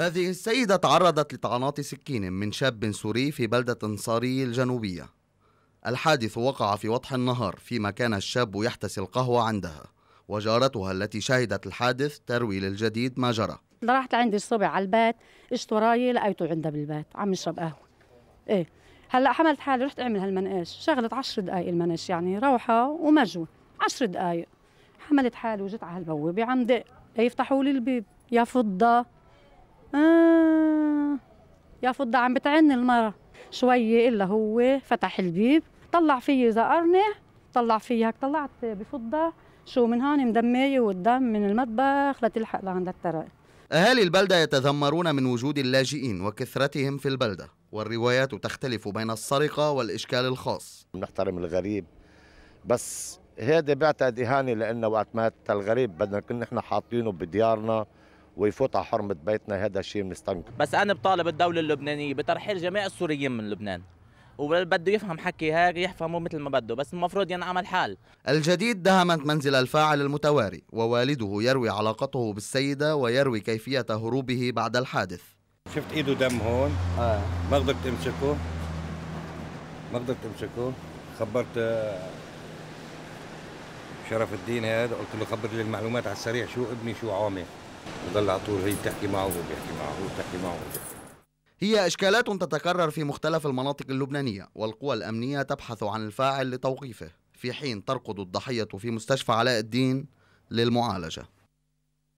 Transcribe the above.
هذه السيدة تعرضت لطعنات سكين من شاب سوري في بلدة صاري الجنوبية الحادث وقع في وضح النهار فيما كان الشاب يحتسي القهوة عندها وجارتها التي شهدت الحادث تروي للجديد ما جرى راحت عندي الصبح على البيت اشت وراي لقيته عندها بالبيت عم يشرب قهوه ايه هلا حملت حالي رحت اعمل هالمنقاش شغلت 10 دقائق المناش يعني روحه ومجوي 10 دقائق حملت حالي وجيت على هالبوابه عم دق إيه، يفتحوا لي الباب يا فضه آه. يا فضة عم بتعن المرة شوية إلا هو فتح البيب طلع فيي زقرني طلع فيي هيك طلعت بفضة شو من هون مدمية والدم من المطبخ لتلحق لعند الترائي أهالي البلدة يتذمرون من وجود اللاجئين وكثرتهم في البلدة والروايات تختلف بين السرقة والإشكال الخاص نحترم الغريب بس هذا بعتقد إهانة لأنه وقت مات الغريب بدنا كنا نحن حاطينه بديارنا ويفوت على حرمه بيتنا هذا الشيء بنستنكر بس انا بطالب الدوله اللبنانيه بترحيل جميع السوريين من لبنان وبده يفهم حكي هيك يفهمه مثل ما بده بس المفروض ينعمل حال الجديد دهمت منزل الفاعل المتواري ووالده يروي علاقته بالسيدة ويروي كيفية هروبه بعد الحادث شفت ايده دم هون آه. ما قدرت امسكه ما قدرت امسكه خبرت آه، شرف الدين هذا قلت له خبر لي المعلومات على السريع شو ابني شو عامل بضل على طول هي بتحكي معه وبيحكي معه وبتحكي معه وبيحكي. هي إشكالات تتكرر في مختلف المناطق اللبنانية والقوى الأمنية تبحث عن الفاعل لتوقيفه في حين ترقد الضحية في مستشفى علاء الدين للمعالجة